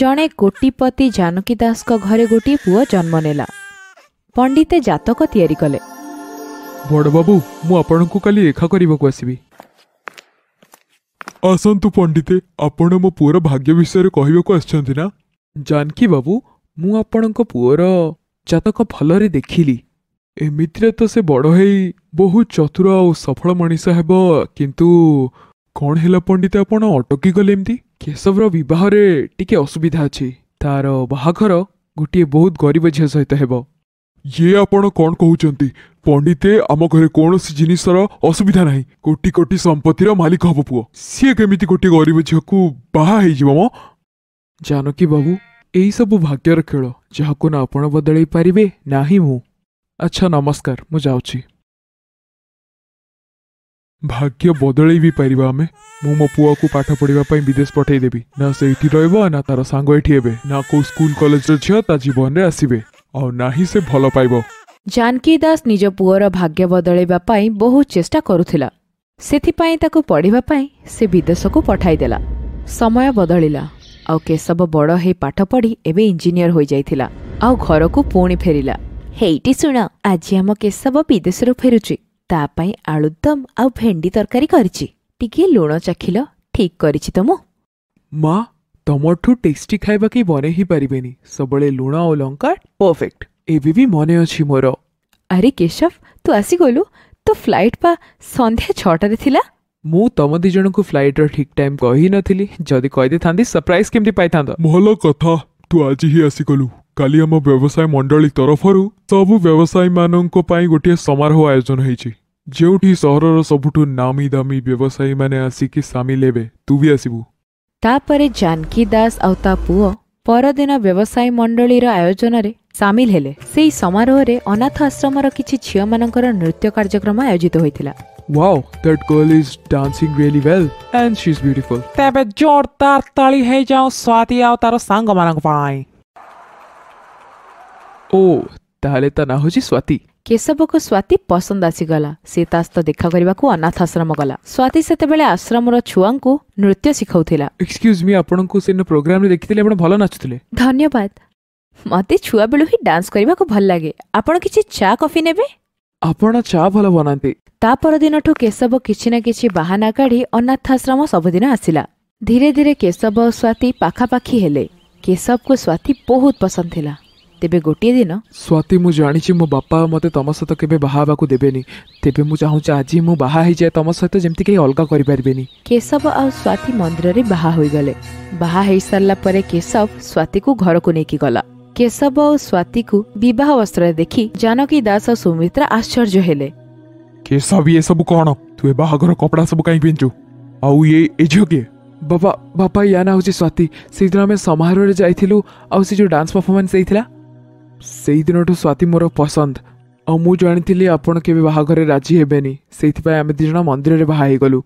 ଜଣେ କୋଟିପତି ଜାନକୀ ଦାସଙ୍କ ଘରେ ଗୋଟିଏ ପୁଅ ଜନ୍ମ ନେଲା ପଣ୍ଡିତେ ଜାତକ ତିଆରି କଲେ ବଡ଼ବାବୁ ମୁଁ ଆପଣଙ୍କୁ କାଲି ଏଖା କରିବାକୁ ଆସିବି ଆସନ୍ତୁ ପଣ୍ଡିତେ ଆପଣ ମୋ ପୁଅର ଭାଗ୍ୟ ବିଷୟରେ କହିବାକୁ ଆସିଛନ୍ତି ନା ଜାନକୀ ବାବୁ ମୁଁ ଆପଣଙ୍କ ପୁଅର ଜାତକ ଭଲରେ ଦେଖିଲି ଏମିତିରେ ତ ସେ ବଡ଼ ହେଇ ବହୁତ ଚତୁର ଆଉ ସଫଳ ମଣିଷ ହେବ କିନ୍ତୁ କ'ଣ ହେଲା ପଣ୍ଡିତେ ଆପଣ ଅଟକି ଗଲେ ଏମିତି କେଶବର ବିବାହରେ ଟିକେ ଅସୁବିଧା ଅଛି ତାର ବାହାଘର ଗୋଟିଏ ବହୁତ ଗରିବ ଝିଅ ସହିତ ହେବ ଇଏ ଆପଣ କ'ଣ କହୁଛନ୍ତି ପଣ୍ଡିତେ ଆମ ଘରେ କୌଣସି ଜିନିଷର ଅସୁବିଧା ନାହିଁ କୋଟି କୋଟି ସମ୍ପତ୍ତିର ମାଲିକ ହେବ ପୁଅ ସିଏ କେମିତି ଗୋଟିଏ ଗରିବ ଝିଅକୁ ବାହା ହେଇଯିବ ମ ଜାନକୀ ବାବୁ ଏହିସବୁ ଭାଗ୍ୟର ଖେଳ ଯାହାକୁ ନା ଆପଣ ବଦଳେଇ ପାରିବେ ନାହିଁ ମୁଁ ଆଚ୍ଛା ନମସ୍କାର ମୁଁ ଯାଉଛି भाग्य बदल आमे मु मो को पाठ पढ़ापी विदेश पठेदेवि ना से रहा तार सांग ये ना को स्कूल कलेज झीता जीवन में आसवे आ पाइब जानकी दास निज पुअर भाग्य बदल बहुत चेष्टा कर पढ़ापी से विदेश को पठाईदेला समय बदलला आ केशव पाठ पढ़ी एवं इंजीनियर हो जाइला आ को पुणी फेरला हेटी शुण आज आम केशव विदेश फेरुची ତା ପାଇଁ ଆଳୁଦମ୍ ଆଉ ଭେଣ୍ଡି ତରକାରୀ କରିଛି ଟିକିଏ ଲୁଣ ଚାଖିଲ ଠିକ୍ କରିଛି ତ ମୁଁ ମା ତମଠୁ ଟେଷ୍ଟି ଖାଇବା କେହି ବନେଇ ହିଁ ପାରିବେନି ସବୁବେଳେ ଲୁଣ ଆଉ ଲଙ୍କା ପରଫେକ୍ଟ ଏବେ ବି ମନେ ଅଛି ମୋର ଆରେ କେଶବ ତୁ ଆସିଗଲୁ ତୋ ଫ୍ଲାଇଟ୍ ବା ସନ୍ଧ୍ୟା ଛଅଟାରେ ଥିଲା ମୁଁ ତମ ଦି ଜଣଙ୍କୁ ଫ୍ଲାଇଟ୍ର ଠିକ୍ ଟାଇମ୍ କହିନଥିଲି ଯଦି କହିଦେଇଥାନ୍ତି ସରପ୍ରାଇଜ୍ କେମିତି ପାଇଥାନ୍ତ ଭଲ କଥା ତୁ ଆଜି ହିଁ ଆସିଗଲୁ କାଲି ଆମ ବ୍ୟବସାୟ ମଣ୍ଡଳୀ ତରଫରୁ ସବୁ ବ୍ୟବସାୟୀମାନଙ୍କ ପାଇଁ ଗୋଟିଏ ସମାରୋହ ଆୟୋଜନ ହେଇଛି ଯେଉଁଠି ସହରର ସବୁଠୁ ନାମୀ ଦାମୀ ବ୍ୟବସାୟୀମାନେ ଆସିକି ସାମିଲ ହେବେ ତୁ ବି ଆସିବୁ ତାପରେ ଜାନକୀ ଦାସ ଆଉ ତା ପୁଅ ପରଦିନ ବ୍ୟବସାୟୀ ମଣ୍ଡଳୀର ଆୟୋଜନରେ ସାମିଲ ହେଲେ ସେହି ସମାରୋହରେ ଅନାଥ ଆଶ୍ରମର କିଛି ଝିଅମାନଙ୍କର ନୃତ୍ୟ କାର୍ଯ୍ୟକ୍ରମ ଆୟୋଜିତ ହୋଇଥିଲା Wow, that girl is dancing really well and she's beautiful. ତେବେ ଜୋରଦାର ତାଳି ହେଇଯାଉ ସ୍ୱାତି ଆଉ ତାର ସାଙ୍ଗମାନଙ୍କ ପାଇଁ ଓ ତାହେଲେ ତା ନାଁ ହେଉଛି ସ୍ୱାତି କେଶବକୁ ସ୍ୱାତି ପସନ୍ଦ ଆସିଗଲା ସେ ତା ସହିତ ଦେଖା କରିବାକୁ ଅନାଥ ଆଶ୍ରମ ଗଲା ସ୍ୱାତି ସେତେବେଳେ ଆଶ୍ରମର ଛୁଆଙ୍କୁ ନୃତ୍ୟ ଶିଖାଉଥିଲା ଏକ୍ସକ୍ୟୁଜ୍ ମି ଆପଣଙ୍କୁ ସେ ପ୍ରୋଗ୍ରାମରେ ଦେଖିଥିଲି ଆପଣ ଭଲ ନାଚୁଥିଲେ ଧନ୍ୟବାଦ ମୋତେ ଛୁଆବେଳୁ ହିଁ ଡାନ୍ସ କରିବାକୁ ଭଲ ଲାଗେ ଆପଣ କିଛି ଚା କଫି ନେବେ ଆପଣ ଚା ଭଲ ବନାନ୍ତି ତା ପରଦିନଠୁ କେଶବ କିଛି ନା କିଛି ବାହାନା କାଢ଼ି ଅନାଥାଶ୍ରମ ସବୁଦିନ ଆସିଲା ଧୀରେ ଧୀରେ କେଶବ ଓ ସ୍ୱାତି ପାଖାପାଖି ହେଲେ କେଶବକୁ ସ୍ୱାତି ବହୁତ ପସନ୍ଦ ଥିଲା ତେବେ ଗୋଟିଏ ଦିନ ସ୍ୱାତି ମୁଁ ଜାଣିଛି ମୋ ବାପା ମୋତେ ତମ ସହିତ କେବେ ବାହା ହେବାକୁ ଦେବେନି ତେବେ ମୁଁ ଚାହୁଁଛି ଆଜି ମୁଁ ବାହା ହେଇଯାଏ ତମ ସହିତ ଯେମିତି କେହି ଅଲଗା କରିପାରିବେନି କେଶବ ଆଉ ସ୍ୱାତି ମନ୍ଦିରରେ ବାହା ହୋଇଗଲେ ବାହା ହେଇସାରିଲା ପରେ କେଶବ ସ୍ୱାତିକୁ ଘରକୁ ନେଇକି ଗଲା କେଶବ ଓ ସ୍ୱାତିକୁ ବିବାହ ବସ୍ତ୍ରରେ ଦେଖି ଜାନକୀ ଦାସ ଓ ସୁମିତ୍ରା ଆଶ୍ଚର୍ଯ୍ୟ ହେଲେ କେଶବ ଇଏ ସବୁ କ'ଣ ତୁ ଏ ବାହାଘର କପଡ଼ା ସବୁ କାହିଁ ପିନ୍ଧୁ ଆଉ ଇଏ ଏ ଝିଅ କିଏ ବାପା ବାପା ୟା ନା ହେଉଛି ସ୍ୱାତି ସେଇଦିନ ଆମେ ସମାରୋହରେ ଯାଇଥିଲୁ ଆଉ ସେ ଯେଉଁ ଡାନ୍ସ ପରଫର୍ମାନ୍ସ ଦେଇଥିଲା ସେଇଦିନଠୁ ସ୍ୱାତି ମୋର ପସନ୍ଦ ଆଉ ମୁଁ ଜାଣିଥିଲି ଆପଣ କେବେ ବାହାଘରେ ରାଜି ହେବେନି ସେଇଥିପାଇଁ ଆମେ ଦୁଇ ଜଣ ମନ୍ଦିରରେ ବାହା ହେଇଗଲୁ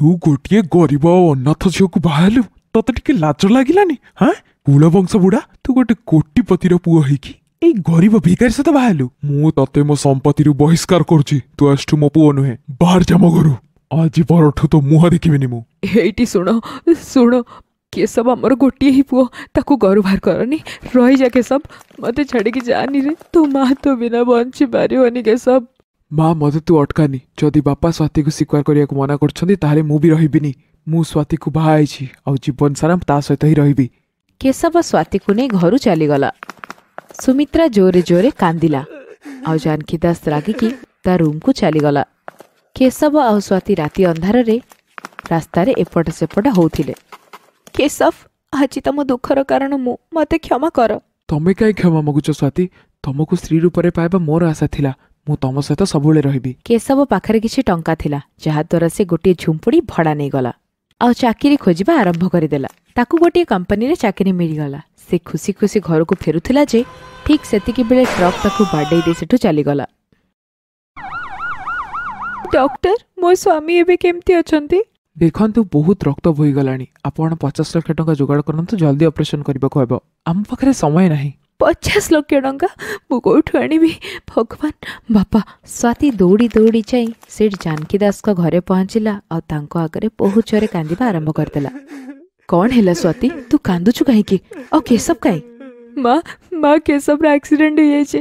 ତୁ ଗୋଟିଏ ଗରିବ ଆଉ ଅନାଥ ଝିଅକୁ ବାହା ହେଲୁ ତତେ ଟିକେ ଲାଜ ଲାଗିଲାନି ହଁ କୁଳବଂଶ ବୁଢ଼ା ତୁ ଗୋଟେ କୋଟିପତିର ପୁଅ ହେଇକି ଏଇ ଗରିବ ଭିକାରୀ ସହିତ ବାହାହେଲୁ ମୁଁ ତତେ ମୋ ସମ୍ପତ୍ତିରୁ ବହିଷ୍କାର କରୁଛି ତୁ ଆସଠୁ ମୋ ପୁଅ ନୁହେଁ ବାହାର ଯା ମୋ ଘରୁ ଆଜି ପରଠୁ ତୋ ମୁହଁ ଦେଖିବିନି ମୁଁ ଏଇଠି ଶୁଣ ଶୁଣ केशव आमर गोटे ही पुओं घर बाहर करनी रही जा केशव मत छाड़ी जानी रे तो माँ तो बिना बची पारनी केशव माँ मत तू अटकानी जदि बापा स्वाति को स्वीकार करने को मना कर रही मु स्वाति को बाहरी जीवन सारा ता सहित ही रही केशव स्वाति को नहीं घर चलीगला सुमित्रा जोरे जोरे कांदा आउ जानकी दास रागिकी रूम को चलीगला केशव आ स्वाति राति अंधार रे रास्त सेपट होते କେଶବ ଆଜି ତମ ଦୁଃଖର କାରଣ ମୁଁ ମୋତେ କ୍ଷମା କର ତମେ କାହିଁ କ୍ଷମା ମାଗୁଛ ସ୍ୱାତି ତମକୁ ସ୍ତ୍ରୀ ରୂପରେ ପାଇବା ମୋର ଆଶା ଥିଲା ମୁଁ ତମ ସହିତ ସବୁବେଳେ ରହିବି କେଶବ ପାଖରେ କିଛି ଟଙ୍କା ଥିଲା ଯାହାଦ୍ୱାରା ସେ ଗୋଟିଏ ଝୁମ୍ପୁଡ଼ି ଭଡ଼ା ନେଇଗଲା ଆଉ ଚାକିରି ଖୋଜିବା ଆରମ୍ଭ କରିଦେଲା ତାକୁ ଗୋଟିଏ କମ୍ପାନୀରେ ଚାକିରି ମିଳିଗଲା ସେ ଖୁସି ଖୁସି ଘରକୁ ଫେରୁଥିଲା ଯେ ଠିକ୍ ସେତିକି ବେଳେ ଟ୍ରକ୍ ତାକୁ ବାଡ଼େଇ ଦେଇ ସେଠୁ ଚାଲିଗଲା ଡକ୍ଟର ମୋ ସ୍ୱାମୀ ଏବେ କେମିତି ଅଛନ୍ତି ଦେଖନ୍ତୁ ବହୁତ ରକ୍ତ ବୋହିଗଲାଣି ଆପଣ ପଚାଶ ଲକ୍ଷ ଟଙ୍କା ଯୋଗାଡ଼ କରନ୍ତୁ ଜଲ୍ଦି ଅପରେସନ୍ କରିବାକୁ ହେବ ଆମ ପାଖରେ ସମୟ ନାହିଁ ପଚାଶ ଲକ୍ଷ ଟଙ୍କା ମୁଁ କେଉଁଠୁ ଆଣିବି ଭଗବାନ ବାପା ସ୍ୱାତି ଦୌଡ଼ି ଦୌଡ଼ି ଯାଇ ସେଠି ଜାନକୀ ଦାସଙ୍କ ଘରେ ପହଞ୍ଚିଲା ଆଉ ତାଙ୍କ ଆଗରେ ବହୁତ ଜୋରେ କାନ୍ଦିବା ଆରମ୍ଭ କରିଦେଲା କ'ଣ ହେଲା ସ୍ୱାତି ତୁ କାନ୍ଦୁଛୁ କାହିଁକି ଆଉ କେଶବ କାହିଁ ମା ମା କେଶବର ଆକ୍ସିଡେଣ୍ଟ ହେଇଯାଇଛି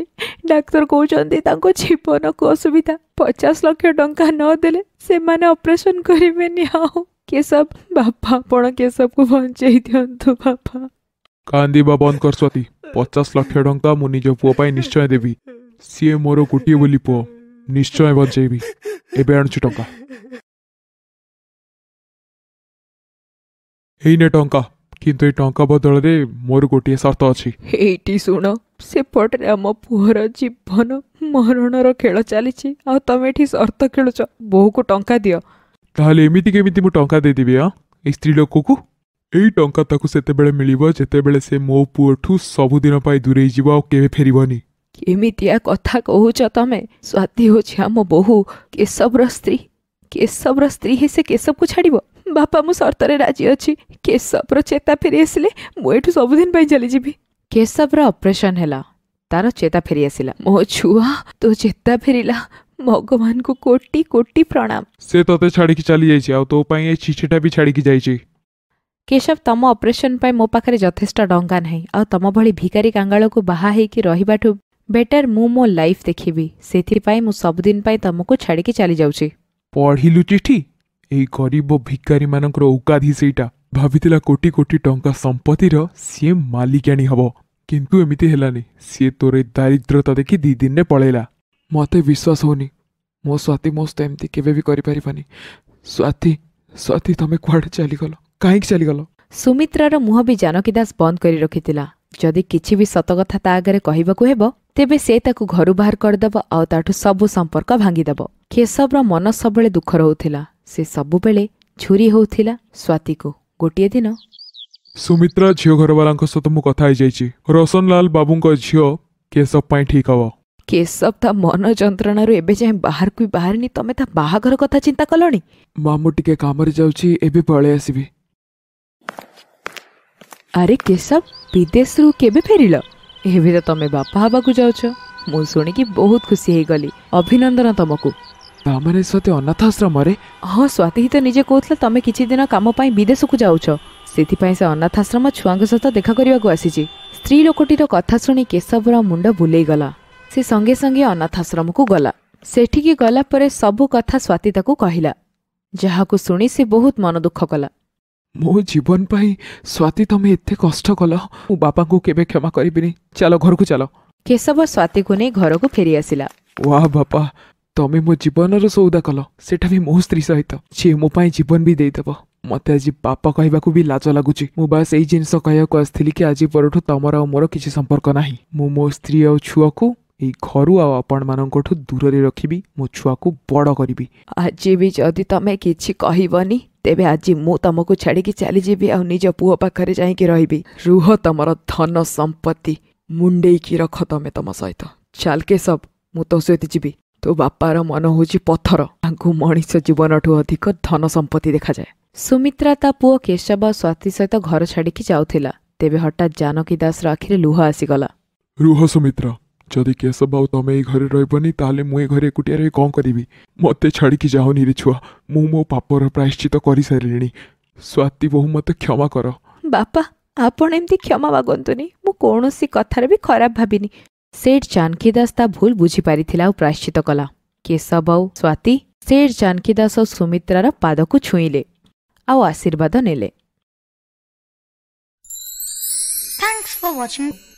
ଡାକ୍ତର କହୁଛନ୍ତି ତାଙ୍କ ଜୀବନକୁ ଅସୁବିଧା ପଚାଶ ଲକ୍ଷ ଟଙ୍କା ନ ଦେଲେ ସେମାନେ ଅପରେସନ୍ କରିବେନି ଆଉ କେଶବ ବାପା ଆପଣ କେଶବକୁ ବଞ୍ଚେଇ ଦିଅନ୍ତୁ ବାପା କାନ୍ଦିବା ବନ୍ଦ କର ସ୍ୱାତି ପଚାଶ ଲକ୍ଷ ଟଙ୍କା ମୁଁ ନିଜ ପୁଅ ପାଇଁ ନିଶ୍ଚୟ ଦେବି ସିଏ ମୋର ଗୋଟିଏ ବୋଲି ପୁଅ ନିଶ୍ଚୟ ବଞ୍ଚେଇବି ଏବେ ଆଣୁଛି ଟଙ୍କା ଏଇନେ ଟଙ୍କା କିନ୍ତୁ ଏ ଟଙ୍କା ବଦଳରେ ମୋର ଗୋଟିଏ ସର୍ତ୍ତ ଅଛି ଏଇଠି ଶୁଣ ସେପଟରେ ଆମ ପୁଅର ଜୀବନ ମରଣର ଖେଳ ଚାଲିଛି ଆଉ ତମେ ଏଠି ସର୍ତ୍ତ ଖେଳୁଛ ବୋହୁକୁ ଟଙ୍କା ଦିଅ ତାହେଲେ ଏମିତି କେମିତି ମୁଁ ଟଙ୍କା ଦେଇଦେବି ହଁ ଏଇ ସ୍ତ୍ରୀ ଲୋକକୁ ଏଇ ଟଙ୍କା ତାକୁ ସେତେବେଳେ ମିଳିବ ଯେତେବେଳେ ସେ ମୋ ପୁଅଠୁ ସବୁଦିନ ପାଇଁ ଦୂରେଇ ଯିବ ଆଉ କେବେ ଫେରିବନି କେମିତିଆ କଥା କହୁଛ ତମେ ସ୍ୱାତି ହେଉଛି ଆମ ବୋହୁ କେଶବର ସ୍ତ୍ରୀ କେଶବର ସ୍ତ୍ରୀ ହିଁ ସେ କେଶବକୁ ଛାଡ଼ିବ बापा मु सर्त राजी अच्छी केशवर चेता फेरी आसे मुझु सबुदिन चलीजी केशवर अपरेसन तार चेता फेरी आसला मो छुआ तो चेता फेरला भगवान को कोटि कोटि प्रणाम से तो ते छाड़ी की चली जाई आ तो पई ए चिचटा भी छाड़ी की जाई छी केशव तम ऑपरेशन पई मो पाखरे जथेष्ट डंगा नै आ तम भली भिकारी कांगाळो को बाहा हे की रहिबाठु बेटर मु मो लाइफ देखिबी सेथि पई मु सब दिन पई तमको छाड़ी की चली जाउ छी पढ़िलु चिट्ठी ଏଇ ଗରିବ ଭିକାରୀମାନଙ୍କର ଉକାଧି ସେଇଟା ଭାବିଥିଲା କୋଟି କୋଟି ଟଙ୍କା ସମ୍ପତ୍ତିର ସିଏ ମାଲିକାଣୀ ହେବ କିନ୍ତୁ ଏମିତି ହେଲାନି ସିଏ ତୋର ଏ ଦାରିଦ୍ରତା ଦେଖି ଦୁଇ ଦିନରେ ପଳେଇଲା ମୋତେ ବିଶ୍ୱାସ ହେଉନି ମୋ ସ୍ୱାତି ମୋ ସହିତ ଏମିତି କେବେ ବି କରିପାରିବାନି ସ୍ୱାତି ସ୍ୱାତି ତମେ କୁଆଡ଼େ ଚାଲିଗଲ କାହିଁକି ଚାଲିଗଲ ସୁମିତ୍ରାର ମୁହଁ ବି ଜାନକୀ ଦାସ ବନ୍ଦ କରି ରଖିଥିଲା ଯଦି କିଛି ବି ସତକଥା ତା ଆଗରେ କହିବାକୁ ହେବ ତେବେ ସେ ତାକୁ ଘରୁ ବାହାର କରିଦେବ ଆଉ ତାଠୁ ସବୁ ସମ୍ପର୍କ ଭାଙ୍ଗିଦେବ କେଶବର ମନ ସବୁବେଳେ ଦୁଃଖ ରହୁଥିଲା ସେ ସବୁବେଳେ ଛୁରୀ ହେଉଥିଲା ସ୍ୱାତିକୁ ଗୋଟିଏ ଦିନ ସୁମିତ୍ରା ଝିଅ ଘରବାଲାଙ୍କ ସହିତ ମୁଁ କଥା ହେଇଯାଇଛି ରୋଶନଲାଲ ବାବୁଙ୍କ ଝିଅ କେଶବ ପାଇଁ ଠିକ୍ ହବ କେଶବ ତା ମନ ଯନ୍ତ୍ରଣାରୁ ଏବେ ଯାଏଁ ବାହାରକୁ ବି ବାହାରିନି ତମେ ତା ବାହାଘର କଥା ଚିନ୍ତା କଲଣି ମାମୁଁ ଟିକେ କାମରେ ଯାଉଛି ଏବେ ପଳେଇ ଆସିବି ଆରେ କେଶବ ବିଦେଶରୁ କେବେ ଫେରିଲ ଏବେ ତ ତମେ ବାପା ହେବାକୁ ଯାଉଛ ମୁଁ ଶୁଣିକି ବହୁତ ଖୁସି ହେଇଗଲି ଅଭିନନ୍ଦନ ତମକୁ ତାମାନେ ସତେ ଅନାଥ ଆଶ୍ରମରେ ହଁ ସ୍ୱାତି ହିଁ ତ ନିଜେ କହୁଥିଲା ତମେ କିଛି ଦିନ କାମ ପାଇଁ ବିଦେଶକୁ ଯାଉଛ ସେଥିପାଇଁ ସେ ଅନାଥାଶ୍ରମ ଛୁଆଙ୍କ ସହିତ ଦେଖା କରିବାକୁ ଆସିଛି ସ୍ତ୍ରୀ ଲୋକଟିର କଥା ଶୁଣି କେଶବର ମୁଣ୍ଡ ବୁଲେଇଗଲା ସେ ସଙ୍ଗେ ସଙ୍ଗେ ଅନାଥାଶ୍ରମକୁ ଗଲା ସେଠିକି ଗଲା ପରେ ସବୁ କଥା ସ୍ୱାତି ତାକୁ କହିଲା ଯାହାକୁ ଶୁଣି ସେ ବହୁତ ମନ ଦୁଃଖ କଲା ମୋ ଜୀବନ ପାଇଁ ସ୍ୱାତି ତମେ ଏତେ କଷ୍ଟ କଲ ମୁଁ ବାପାଙ୍କୁ କେବେ କ୍ଷମା କରିବିନି ଚାଲ ଘରକୁ ଚାଲ କେଶବ ସ୍ୱାତିକୁ ନେଇ ଘରକୁ ଫେରି ଆସିଲା ୱାହ ବାପା ତମେ ମୋ ଜୀବନର ସଉଦା କଲ ସେଟା ବି ମୋ ସ୍ତ୍ରୀ ସହିତ ସିଏ ମୋ ପାଇଁ ଜୀବନ ବି ଦେଇଦେବ ମୋତେ ଆଜି ବାପା କହିବାକୁ ବି ଲାଜ ଲାଗୁଛି ମୁଁ ବାସ୍ ଏଇ ଜିନିଷ କହିବାକୁ ଆସିଥିଲି କି ଆଜି ପରଠୁ ତମର ଆଉ ମୋର କିଛି ସମ୍ପର୍କ ନାହିଁ ମୁଁ ମୋ ସ୍ତ୍ରୀ ଆଉ ଛୁଆକୁ ଏଇ ଘରୁ ଆଉ ଆପଣମାନଙ୍କଠୁ ଦୂରରେ ରଖିବି ମୋ ଛୁଆକୁ ବଡ଼ କରିବି ଆଜି ବି ଯଦି ତମେ କିଛି କହିବନି ତେବେ ଆଜି ମୁଁ ତମକୁ ଛାଡ଼ିକି ଚାଲିଯିବି ଆଉ ନିଜ ପୁଅ ପାଖରେ ଯାଇକି ରହିବି ରୁହ ତମର ଧନ ସମ୍ପତ୍ତି ମୁଣ୍ଡେଇକି ରଖ ତମେ ତମ ସହିତ ଚାଲ କେଶବ ମୁଁ ତୋ ସହିତ ଯିବି ତୋ ବାପାର ମନ ହେଉଛି ପଥର ତାଙ୍କୁ ମଣିଷ ଜୀବନଠୁ ଅଧିକ ଧନ ସମ୍ପତ୍ତି ଦେଖାଯାଏ ସୁମିତ୍ରା ତା ପୁଅ କେଶବ ସ୍ୱାତି ସହିତ ଘର ଛାଡ଼ିକି ଯାଉଥିଲା ତେବେ ହଠାତ୍ ଜାନକୀ ଦାସର ଆଖିରେ ଲୁହ ଆସିଗଲା ରୁହ ସୁମିତ୍ରା ଯଦି କେଶବ ଆଉ ତମେ ଏଇ ଘରେ ରହିବନି ତାହେଲେ ମୁଁ ଏ ଘରେ ଏକୁଟିଆ ରହି କ'ଣ କରିବି ମୋତେ ଛାଡ଼ିକି ଯାଉନି ରେ ଛୁଆ ମୁଁ ମୋ ପାପର ପ୍ରାୟଶ୍ଚିତ କରିସାରିଲିଣି ସ୍ୱାତି ବୋହୁ ମୋତେ କ୍ଷମା କର ବାପା ଆପଣ ଏମିତି କ୍ଷମା ମାଗନ୍ତୁନି ମୁଁ କୌଣସି କଥାରେ ବି ଖରାପ ଭାବିନି सेठ जानकी दास ता भूल बुझीपारी प्रायश्चित कला केशव आउ स्वाति सेठ जानकी दास और सुमित्रार पाद छुईले आउ आशीर्वाद नेले Thanks for watching.